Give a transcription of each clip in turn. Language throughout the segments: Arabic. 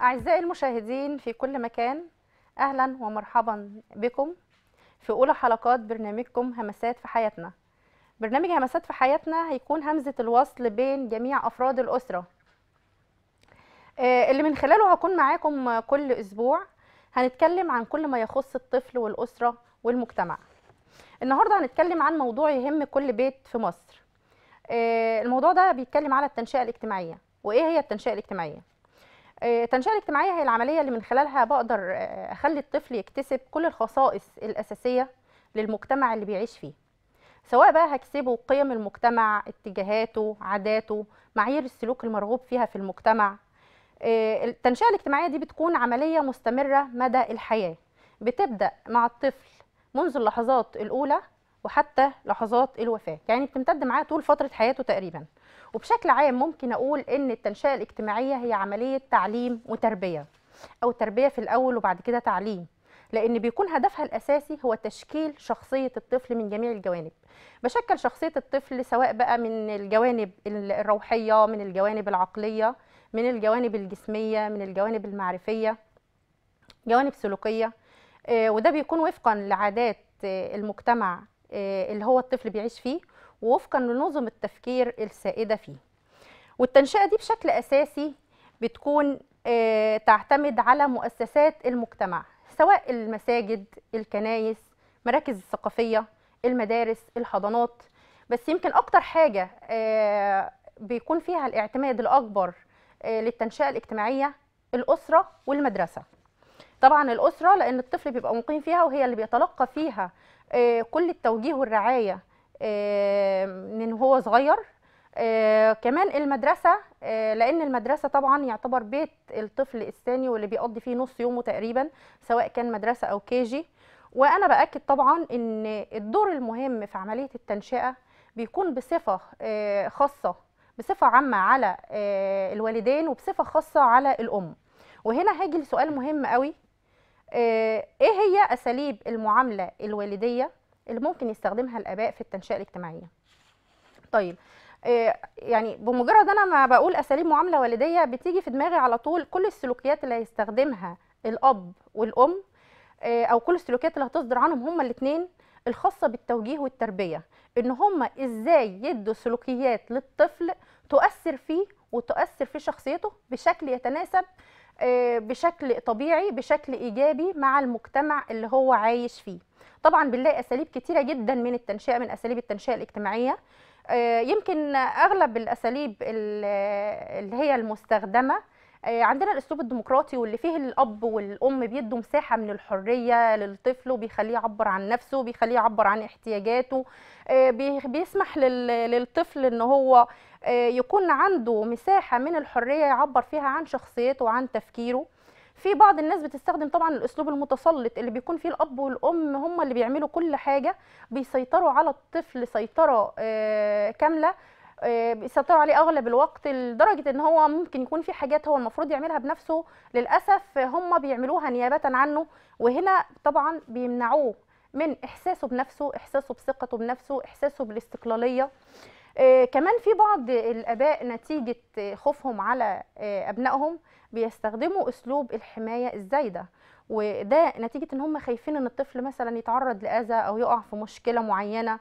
أعزائي المشاهدين في كل مكان أهلا ومرحبا بكم في أولى حلقات برنامجكم همسات في حياتنا برنامج همسات في حياتنا هيكون همزة الوصل بين جميع أفراد الأسرة آه، اللي من خلاله هكون معاكم كل أسبوع هنتكلم عن كل ما يخص الطفل والأسرة والمجتمع النهاردة هنتكلم عن موضوع يهم كل بيت في مصر آه، الموضوع ده بيتكلم على التنشئة الاجتماعية وإيه هي التنشئة الاجتماعية التنشئه آه، الاجتماعيه هي العمليه اللي من خلالها بقدر آه، اخلي الطفل يكتسب كل الخصائص الاساسيه للمجتمع اللي بيعيش فيه سواء بقى هكسبه قيم المجتمع اتجاهاته عاداته معايير السلوك المرغوب فيها في المجتمع آه، التنشئه الاجتماعيه دي بتكون عمليه مستمره مدى الحياه بتبدا مع الطفل منذ اللحظات الاولى وحتى لحظات الوفاه يعني بتمتد معاه طول فتره حياته تقريبا وبشكل عام ممكن اقول ان التنشئه الاجتماعيه هي عمليه تعليم وتربيه او تربيه في الاول وبعد كده تعليم لان بيكون هدفها الاساسي هو تشكيل شخصيه الطفل من جميع الجوانب بشكل شخصيه الطفل سواء بقى من الجوانب الروحيه من الجوانب العقليه من الجوانب الجسميه من الجوانب المعرفيه جوانب سلوكيه آه، وده بيكون وفقا لعادات آه، المجتمع آه، اللي هو الطفل بيعيش فيه ووفقا لنظم التفكير السائده فيه والتنشئه دي بشكل اساسي بتكون آه، تعتمد على مؤسسات المجتمع سواء المساجد الكنايس مراكز الثقافيه المدارس الحضانات بس يمكن اكتر حاجه آه، بيكون فيها الاعتماد الاكبر للتنشئه الاجتماعيه الاسره والمدرسه طبعا الاسره لان الطفل بيبقى مقيم فيها وهي اللي بيتلقى فيها آه، كل التوجيه والرعايه آه، من هو صغير آه، كمان المدرسة لأن المدرسة طبعا يعتبر بيت الطفل الثاني واللي بيقضي فيه نص يومه تقريبا سواء كان مدرسة أو كيجي وأنا بأكد طبعا إن الدور المهم في عملية التنشئة بيكون بصفة خاصة بصفة عامة على الوالدين وبصفة خاصة على الأم وهنا هاجي لسؤال مهم قوي آه، ايه هي اساليب المعامله الوالديه اللي ممكن يستخدمها الاباء في التنشئه الاجتماعيه طيب آه، يعني بمجرد انا ما بقول اساليب معامله والديه بتيجي في دماغي على طول كل السلوكيات اللي هيستخدمها الاب والام آه، او كل السلوكيات اللي هتصدر عنهم هما الاثنين الخاصه بالتوجيه والتربيه ان هما ازاي يدوا سلوكيات للطفل تؤثر فيه وتؤثر في شخصيته بشكل يتناسب آه، بشكل طبيعي بشكل ايجابي مع المجتمع اللي هو عايش فيه طبعا بنلاقي اساليب كتيره جدا من التنشئه من اساليب التنشئه الاجتماعيه آه، يمكن اغلب الاساليب اللي هي المستخدمه آه، عندنا الاسلوب الديمقراطي واللي فيه الاب والام بيدوا مساحه من الحريه للطفل وبيخليه يعبر عن نفسه وبيخليه يعبر عن احتياجاته آه، بيسمح للطفل ان هو آه، يكون عنده مساحه من الحريه يعبر فيها عن شخصيته وعن تفكيره في بعض الناس بتستخدم طبعا الاسلوب المتسلط اللي بيكون فيه الاب والام هم اللي بيعملوا كل حاجه بيسيطروا على الطفل سيطره كامله آه، بيسيطروا عليه اغلب الوقت لدرجه ان هو ممكن يكون في حاجات هو المفروض يعملها بنفسه للاسف هم بيعملوها نيابه عنه وهنا طبعا بيمنعوه من احساسه بنفسه احساسه بثقته بنفسه احساسه بالاستقلاليه آه، كمان في بعض الاباء نتيجه خوفهم على آه، ابنائهم بيستخدموا اسلوب الحمايه الزايده وده نتيجه ان هم خايفين ان الطفل مثلا يتعرض لاذى او يقع في مشكله معينه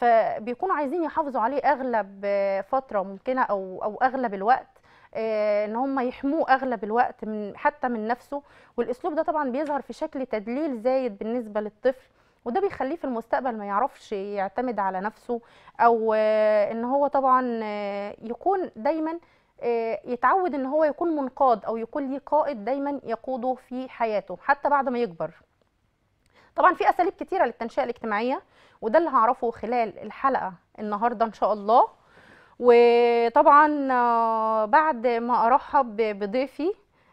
فبيكونوا عايزين يحافظوا عليه اغلب فتره ممكنه او او اغلب الوقت آه، ان هم يحموه اغلب الوقت من حتى من نفسه والاسلوب ده طبعا بيظهر في شكل تدليل زايد بالنسبه للطفل وده بيخليه في المستقبل ما يعرفش يعتمد على نفسه او آه، ان هو طبعا آه، يكون دايما يتعود ان هو يكون منقاد او يكون ليه قائد دايما يقوده في حياته حتى بعد ما يكبر طبعا في اساليب كتيره للتنشئه الاجتماعيه وده اللي هعرفه خلال الحلقه النهارده ان شاء الله وطبعا آه، بعد ما ارحب بضيفي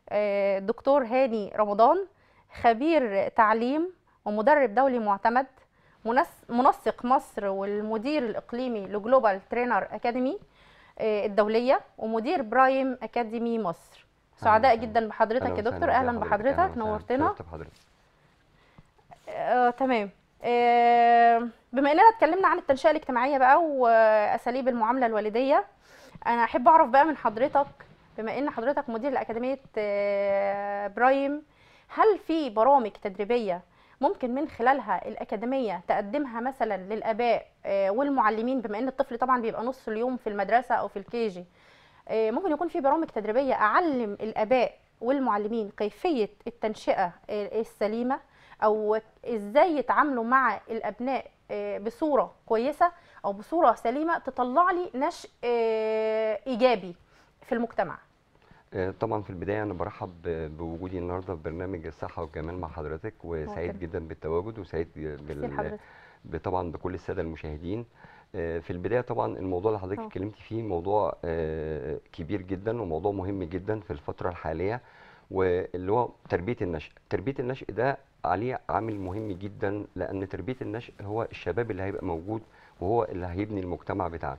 آه، دكتور هاني رمضان خبير تعليم ومدرب دولي معتمد منسق مصر والمدير الاقليمي لجلوبال ترينر اكاديمي آه، الدوليه ومدير برايم اكاديمي مصر سعداء جدا بحضرتك يا دكتور اهلا بحضرتك نورتنا آه، تمام آه، بما اننا اتكلمنا عن التنشئه الاجتماعيه بقى واساليب المعامله الوالديه انا احب اعرف بقى من حضرتك بما ان حضرتك مدير لاكاديميه آه، برايم هل في برامج تدريبيه ممكن من خلالها الاكاديميه تقدمها مثلا للاباء آه، والمعلمين بما ان الطفل طبعا بيبقى نص اليوم في المدرسه او في الكيجي ممكن يكون في برامج تدريبيه اعلم الاباء والمعلمين كيفيه التنشئه السليمه او ازاي يتعاملوا مع الابناء آه، بصوره كويسه او بصوره سليمه تطلع لي نشء آه، ايجابي في المجتمع آه، طبعا في البدايه انا برحب بوجودي النهارده في برنامج الصحه والجمال مع حضرتك وسعيد جدا بالتواجد وسعيد بال... طبعا بكل الساده المشاهدين في البدايه طبعا الموضوع اللي حضرتك اتكلمتي فيه موضوع كبير جدا وموضوع مهم جدا في الفتره الحاليه واللي هو تربيه النشء تربيه النشء ده عليه عامل مهم جدا لان تربيه النشء هو الشباب اللي هيبقى موجود وهو اللي هيبني المجتمع بتاعنا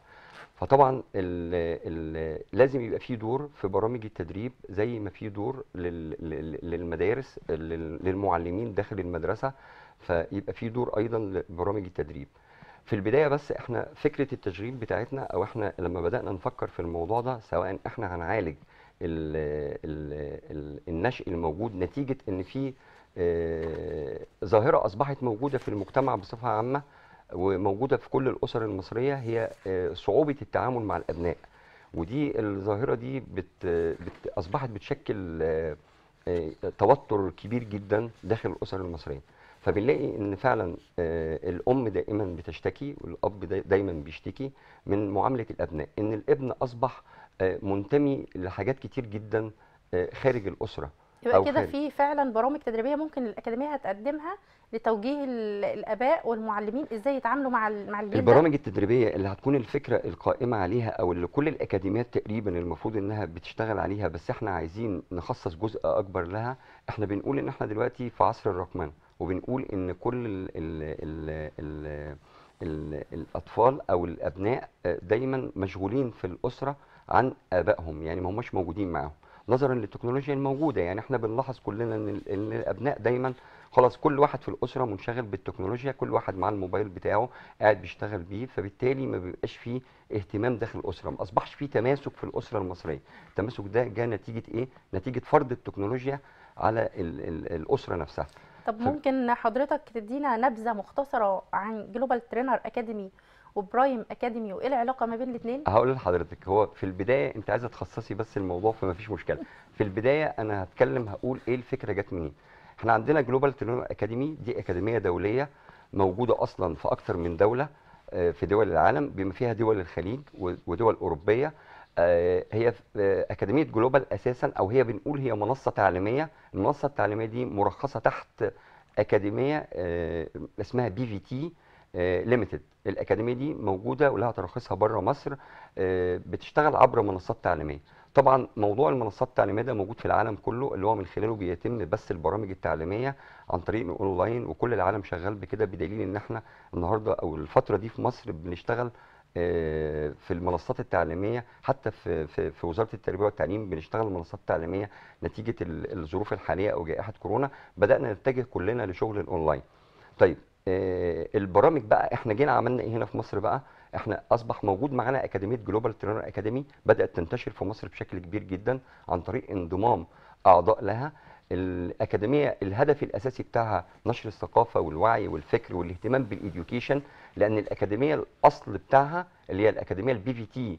فطبعا الـ الـ لازم يبقى في دور في برامج التدريب زي ما في دور للمدارس للمعلمين داخل المدرسه فيبقى في دور ايضا لبرامج التدريب في البدايه بس احنا فكره التشغيل بتاعتنا او احنا لما بدانا نفكر في الموضوع ده سواء احنا هنعالج ال ال النشء الموجود نتيجه ان في آه، ظاهره اصبحت موجوده في المجتمع بصفه عامه وموجوده في كل الاسر المصريه هي آه، صعوبه التعامل مع الابناء ودي الظاهره دي بت بت اصبحت بتشكل آه، توتر كبير جدا داخل الاسر المصريه فبنلاقي ان فعلا الام دائما بتشتكي والاب دايما بيشتكي من معامله الابناء ان الابن اصبح آه، منتمي لحاجات كتير جدا آه، خارج الاسره يبقى كده في فعلا برامج تدريبيه ممكن الاكاديميه هتقدمها لتوجيه الاباء والمعلمين ازاي يتعاملوا مع مع الجيل البرامج التدريبيه اللي هتكون الفكره القائمه عليها او اللي كل الاكاديميات تقريبا المفروض انها بتشتغل عليها بس احنا عايزين نخصص جزء اكبر لها احنا بنقول ان احنا دلوقتي في عصر الرقمنه وبنقول ان كل الـ الـ الـ الـ الـ الاطفال او الابناء آه، دايما مشغولين في الاسره عن ابائهم يعني ما هماش موجودين معاهم نظرا للتكنولوجيا الموجوده يعني احنا بنلاحظ كلنا ان الابناء دايما خلاص كل واحد في الاسره منشغل بالتكنولوجيا كل واحد مع الموبايل بتاعه قاعد بيشتغل بيه فبالتالي ما بيبقاش فيه اهتمام داخل الاسره ما اصبحش فيه تماسك في الاسره المصريه التماسك ده جاء نتيجه ايه نتيجه فرض التكنولوجيا على الـ الـ الاسره نفسها طب ممكن حضرتك تدينا نبذه مختصره عن جلوبال ترينر اكاديمي وبرايم اكاديمي وايه العلاقه ما بين الاثنين هقول لحضرتك هو في البدايه انت عايزه تخصصي بس الموضوع فما فيش مشكله في البدايه انا هتكلم هقول ايه الفكره جت منين احنا عندنا جلوبال تنويم اكاديمي دي اكاديميه دوليه موجوده اصلا في اكثر من دوله آه، في دول العالم بما فيها دول الخليج ودول اوروبيه آه، هي آه، اكاديميه جلوبال اساسا او هي بنقول هي منصه تعليميه المنصه التعليميه دي مرخصه تحت اكاديميه اسمها بي في تي ليميتد آه، الاكاديميه دي موجوده ولها تراخيصها بره مصر آه، بتشتغل عبر منصات تعليميه طبعا موضوع المنصات التعليميه ده موجود في العالم كله اللي هو من خلاله بيتم بث البرامج التعليميه عن طريق الاونلاين وكل العالم شغال بكده بدليل ان احنا النهارده او الفتره دي في مصر بنشتغل آه، في المنصات التعليميه حتى في في, في وزاره التربيه والتعليم بنشتغل منصات تعليميه نتيجه الظروف الحاليه او جائحه كورونا بدانا نتجه كلنا لشغل الاونلاين. طيب آه، البرامج بقى احنا جينا عملنا ايه هنا في مصر بقى احنا اصبح موجود معانا اكاديميه جلوبال ترينر اكاديمي بدات تنتشر في مصر بشكل كبير جدا عن طريق انضمام اعضاء لها الاكاديميه الهدف الاساسي بتاعها نشر الثقافه والوعي والفكر والاهتمام بالاديوكيشن لان الاكاديميه الاصل بتاعها اللي هي الاكاديميه البي في تي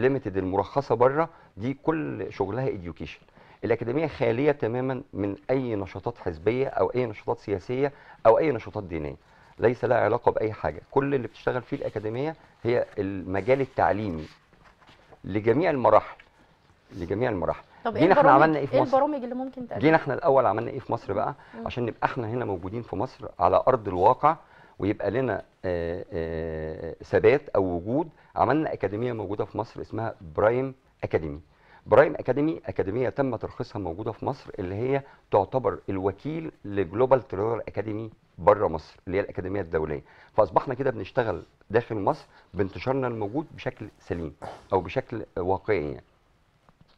ليميتد المرخصه بره دي كل شغلها اديوكيشن الاكاديميه خاليه تماما من اي نشاطات حزبيه او اي نشاطات سياسيه او اي نشاطات دينيه ليس لها علاقه باي حاجه كل اللي بتشتغل فيه الاكاديميه هي المجال التعليمي لجميع المراحل لجميع المراحل طب جينا إيه احنا عملنا ايه في إيه مصر؟ ايه البرامج اللي ممكن تقلق. جينا احنا الاول عملنا ايه في مصر بقى؟ مم. عشان نبقى احنا هنا موجودين في مصر على ارض الواقع ويبقى لنا آه، آه، ثبات او وجود عملنا اكاديميه موجوده في مصر اسمها برايم اكاديمي. برايم اكاديمي اكاديميه تم ترخيصها موجوده في مصر اللي هي تعتبر الوكيل لجلوبال تريلر اكاديمي بره مصر اللي هي الاكاديميه الدوليه فاصبحنا كده بنشتغل داخل مصر بانتشارنا الموجود بشكل سليم او بشكل واقعي يعني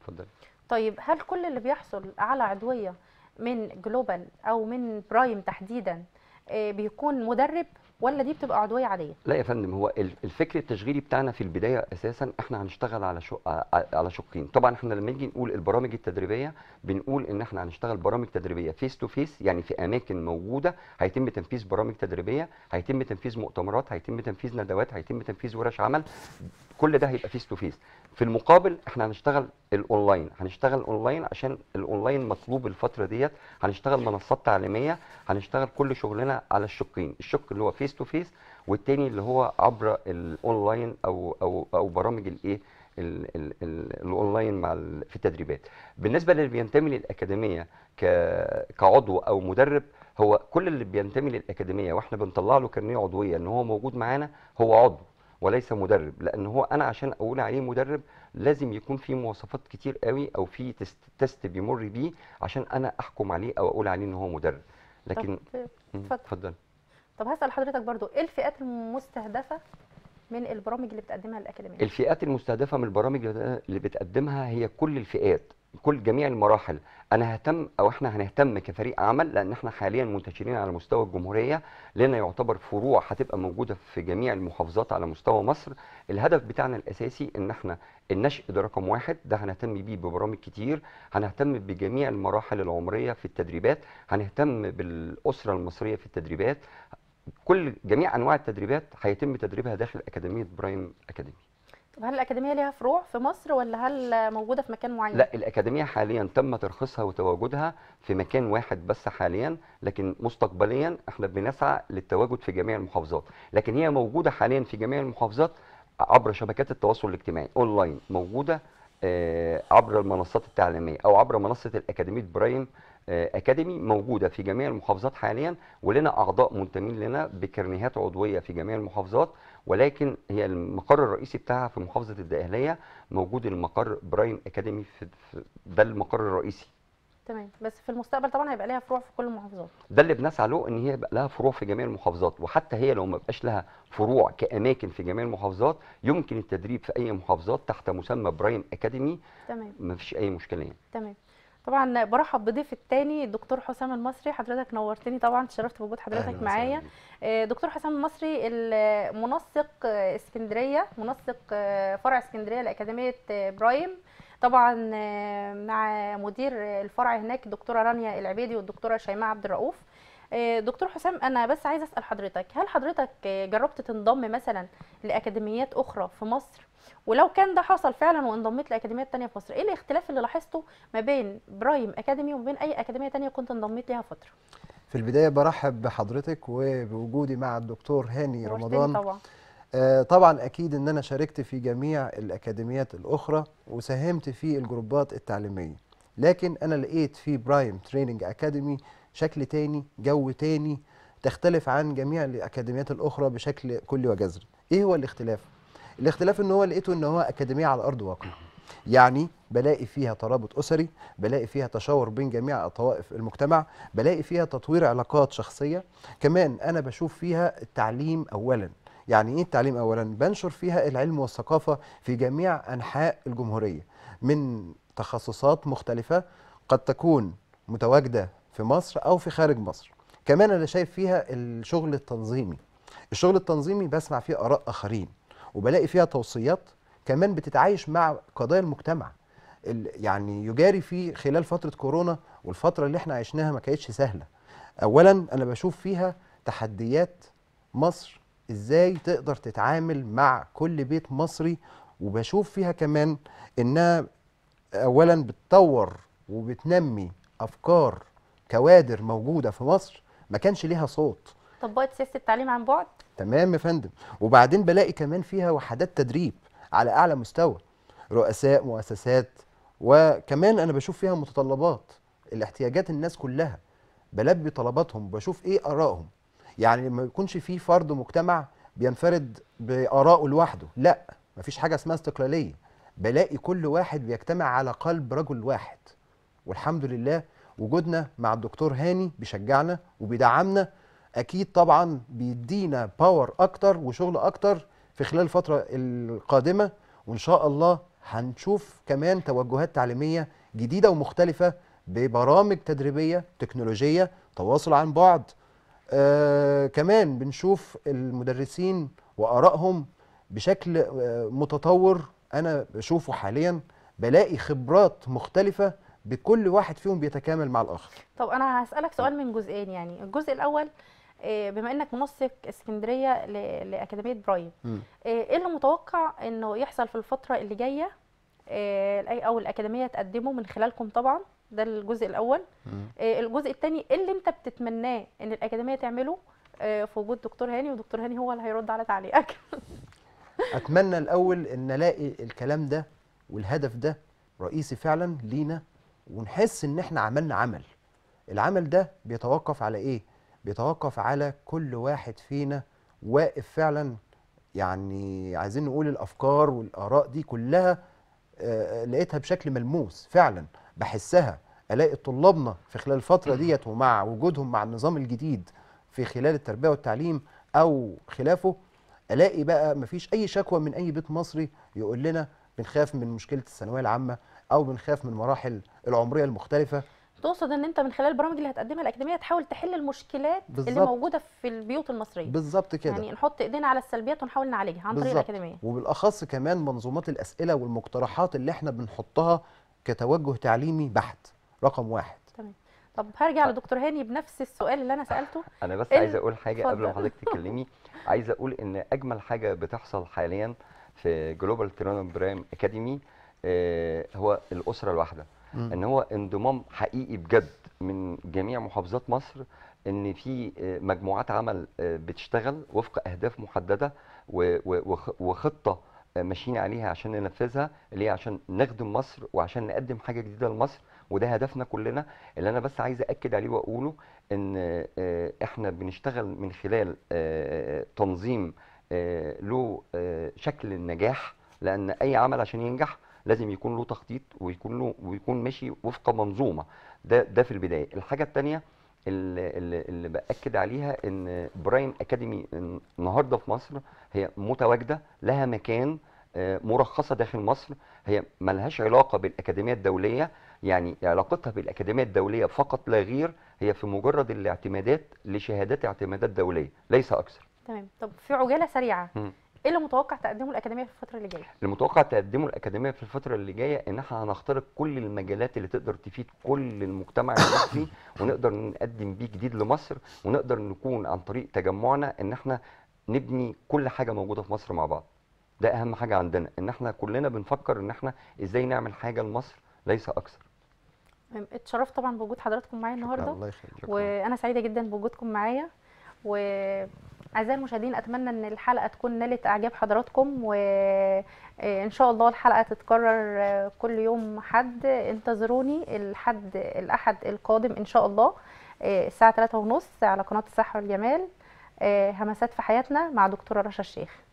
اتفضلي طيب هل كل اللي بيحصل على عضويه من جلوبال او من برايم تحديدا آه، بيكون مدرب ولا دي بتبقى عضويه عاديه لا يا فندم هو الفكر التشغيلي بتاعنا في البدايه اساسا احنا هنشتغل على شق آه، آه، على شقين طبعا احنا لما نيجي نقول البرامج التدريبيه بنقول ان احنا هنشتغل برامج تدريبيه فيس تو فيس يعني في اماكن موجوده هيتم تنفيذ برامج تدريبيه هيتم تنفيذ مؤتمرات هيتم تنفيذ ندوات هيتم تنفيذ ورش عمل كل ده هيبقى فيس تو فيس في المقابل احنا هنشتغل الاونلاين هنشتغل اونلاين عشان الاونلاين مطلوب الفتره ديت هنشتغل منصات تعليميه هنشتغل كل شغلنا على الشقين الشق اللي هو فيس تو فيس والتاني اللي هو عبر الاونلاين او او او برامج الايه الاونلاين مع في التدريبات بالنسبه للي بينتمي للاكاديميه كعضو او مدرب هو كل اللي بينتمي للاكاديميه واحنا بنطلع له كارنيه عضويه ان هو موجود معانا هو عضو وليس مدرب لان هو انا عشان اقول عليه مدرب لازم يكون في مواصفات كتير قوي او في تست, تست بيمر بيه عشان انا احكم عليه او اقول عليه ان هو مدرب لكن اتفضل طب هسال حضرتك برضو ايه الفئات المستهدفه من البرامج اللي بتقدمها الاكاديميه الفئات المستهدفه من البرامج اللي بتقدمها هي كل الفئات كل جميع المراحل انا ههتم او احنا هنهتم كفريق عمل لان احنا حاليا منتشرين على مستوى الجمهوريه لنا يعتبر فروع هتبقى موجوده في جميع المحافظات على مستوى مصر الهدف بتاعنا الاساسي ان احنا النشء ده رقم واحد ده هنهتم بيه ببرامج كتير هنهتم بجميع المراحل العمريه في التدريبات هنهتم بالاسره المصريه في التدريبات كل جميع انواع التدريبات هيتم تدريبها داخل اكاديميه برايم اكاديمي طب هل الاكاديميه ليها فروع في مصر ولا هل موجوده في مكان معين؟ لا الاكاديميه حاليا تم ترخيصها وتواجدها في مكان واحد بس حاليا لكن مستقبليا احنا بنسعى للتواجد في جميع المحافظات، لكن هي موجوده حاليا في جميع المحافظات عبر شبكات التواصل الاجتماعي اونلاين موجوده آه، عبر المنصات التعليميه او عبر منصه الاكاديميه برايم آه، اكاديمي موجوده في جميع المحافظات حاليا ولنا اعضاء منتمين لنا بكرنيهات عضويه في جميع المحافظات ولكن هي المقر الرئيسي بتاعها في محافظه الدقهليه موجود المقر برايم اكاديمي في ده المقر الرئيسي تمام بس في المستقبل طبعا هيبقى لها فروع في كل المحافظات ده اللي بنسعى له ان هي يبقى لها فروع في جميع المحافظات وحتى هي لو ما بقاش لها فروع كاماكن في جميع المحافظات يمكن التدريب في اي محافظات تحت مسمى برايم اكاديمي تمام ما فيش اي مشكله يعني تمام طبعا برحب بضيف الثاني الدكتور حسام المصري حضرتك نورتني طبعا تشرفت بوجود حضرتك معايا آه، دكتور حسام المصري المنسق اسكندريه منسق آه، فرع اسكندريه لاكاديميه آه، برايم طبعا مع مدير الفرع هناك الدكتوره رانيا العبيدي والدكتوره شيماء عبد الرؤوف آه، دكتور حسام انا بس عايزه اسال حضرتك هل حضرتك آه، جربت تنضم مثلا لاكاديميات اخرى في مصر ولو كان ده حصل فعلا وانضميت لاكاديميات تانية في مصر ايه الاختلاف اللي لاحظته ما بين برايم اكاديمي وما بين اي اكاديميه تانية كنت انضميت ليها فتره في البدايه برحب بحضرتك وبوجودي مع الدكتور هاني رمضان طبعا آه طبعا اكيد ان انا شاركت في جميع الاكاديميات الاخرى وساهمت في الجروبات التعليميه لكن انا لقيت في برايم تريننج اكاديمي شكل تاني جو تاني تختلف عن جميع الاكاديميات الاخرى بشكل كلي وجذري ايه هو الاختلاف الاختلاف ان هو لقيته ان هو اكاديميه على ارض واقع يعني بلاقي فيها ترابط اسري بلاقي فيها تشاور بين جميع طوائف المجتمع بلاقي فيها تطوير علاقات شخصيه كمان انا بشوف فيها التعليم اولا يعني ايه التعليم اولا بنشر فيها العلم والثقافه في جميع انحاء الجمهوريه من تخصصات مختلفه قد تكون متواجده في مصر او في خارج مصر كمان انا شايف فيها الشغل التنظيمي الشغل التنظيمي بسمع فيه اراء اخرين وبلاقي فيها توصيات كمان بتتعايش مع قضايا المجتمع يعني يجاري فيه خلال فتره كورونا والفتره اللي احنا عشناها ما كانتش سهله اولا انا بشوف فيها تحديات مصر ازاي تقدر تتعامل مع كل بيت مصري وبشوف فيها كمان انها اولا بتطور وبتنمي افكار كوادر موجوده في مصر ما كانش ليها صوت طبقت سياسه التعليم عن بعد تمام يا فندم وبعدين بلاقي كمان فيها وحدات تدريب على اعلى مستوى رؤساء مؤسسات وكمان انا بشوف فيها متطلبات الاحتياجات الناس كلها بلبي طلباتهم بشوف ايه ارائهم يعني ما يكونش في فرد مجتمع بينفرد بارائه لوحده لا مفيش حاجه اسمها استقلاليه بلاقي كل واحد بيجتمع على قلب رجل واحد والحمد لله وجودنا مع الدكتور هاني بيشجعنا وبيدعمنا اكيد طبعا بيدينا باور اكتر وشغل اكتر في خلال الفتره القادمه وان شاء الله هنشوف كمان توجهات تعليميه جديده ومختلفه ببرامج تدريبيه تكنولوجيه تواصل عن بعد آه كمان بنشوف المدرسين وارائهم بشكل آه متطور انا بشوفه حاليا بلاقي خبرات مختلفه بكل واحد فيهم بيتكامل مع الاخر طب انا هسالك سؤال من جزئين يعني الجزء الاول آه، بما انك منسق اسكندريه لاكاديميه برايم آه، ايه اللي متوقع انه يحصل في الفتره اللي جايه آه، او الاكاديميه تقدمه من خلالكم طبعا ده الجزء الاول الجزء الثاني ايه اللي انت بتتمناه ان الاكاديميه تعمله في وجود دكتور هاني ودكتور هاني هو اللي هيرد على تعليقك اتمنى الاول ان الاقي الكلام ده والهدف ده رئيسي فعلا لينا ونحس ان احنا عملنا عمل العمل ده بيتوقف على ايه بيتوقف على كل واحد فينا واقف فعلا يعني عايزين نقول الافكار والاراء دي كلها آه، لقيتها بشكل ملموس فعلا بحسها الاقي طلابنا في خلال الفتره ديت ومع وجودهم مع النظام الجديد في خلال التربيه والتعليم او خلافه الاقي بقى مفيش اي شكوى من اي بيت مصري يقول لنا بنخاف من مشكله الثانويه العامه او بنخاف من المراحل العمريه المختلفه تقصد ان انت من خلال البرامج اللي هتقدمها الاكاديميه تحاول تحل المشكلات بالزبط. اللي موجوده في البيوت المصريه بالظبط كده يعني نحط ايدينا على السلبيات ونحاول نعالجها عن طريق الاكاديميه وبالاخص كمان منظومات الاسئله والمقترحات اللي احنا بنحطها كتوجه تعليمي بحت رقم واحد تمام طب هرجع لدكتور هاني بنفس السؤال اللي انا سالته انا بس عايز اقول حاجه قبل ما حضرتك تتكلمي عايز اقول ان اجمل حاجه بتحصل حاليا في جلوبال تريننج اكاديمي آه، هو الاسره الواحده ان هو انضمام حقيقي بجد من جميع محافظات مصر ان في آه، مجموعات عمل آه، بتشتغل وفق اهداف محدده وخطه ماشيين عليها عشان ننفذها اللي هي عشان نخدم مصر وعشان نقدم حاجه جديده لمصر وده هدفنا كلنا اللي انا بس عايز اكد عليه واقوله ان احنا بنشتغل من خلال تنظيم له شكل النجاح لان اي عمل عشان ينجح لازم يكون له تخطيط ويكون له ويكون ماشي وفق منظومه ده ده في البدايه الحاجه الثانيه اللي, اللي باكد عليها ان براين اكاديمي النهارده في مصر هي متواجده لها مكان آه، مرخصه داخل مصر هي ملهاش علاقه بالاكاديميه الدوليه يعني علاقتها بالاكاديميه الدوليه فقط لا غير هي في مجرد الاعتمادات لشهادات اعتمادات دوليه ليس اكثر تمام طب في عجاله سريعه م. ايه اللي متوقع تقدمه الاكاديميه في الفتره اللي جايه المتوقع تقدمه الاكاديميه في الفتره اللي جايه ان احنا هنخترق كل المجالات اللي تقدر تفيد كل المجتمع المصري ونقدر نقدم بيه جديد لمصر ونقدر نكون عن طريق تجمعنا ان احنا نبني كل حاجه موجوده في مصر مع بعض ده اهم حاجه عندنا ان احنا كلنا بنفكر ان احنا ازاي نعمل حاجه لمصر ليس اكثر اتشرفت طبعا بوجود حضراتكم معايا النهارده الله يخليك وانا سعيده جدا بوجودكم معايا و اعزائي المشاهدين اتمنى ان الحلقه تكون نالت اعجاب حضراتكم وان آه، شاء الله الحلقه تتكرر آه، كل يوم حد انتظروني الحد الاحد القادم ان شاء الله آه، الساعه 3:30 على قناه السحر والجمال همسات في حياتنا مع دكتوره رشا الشيخ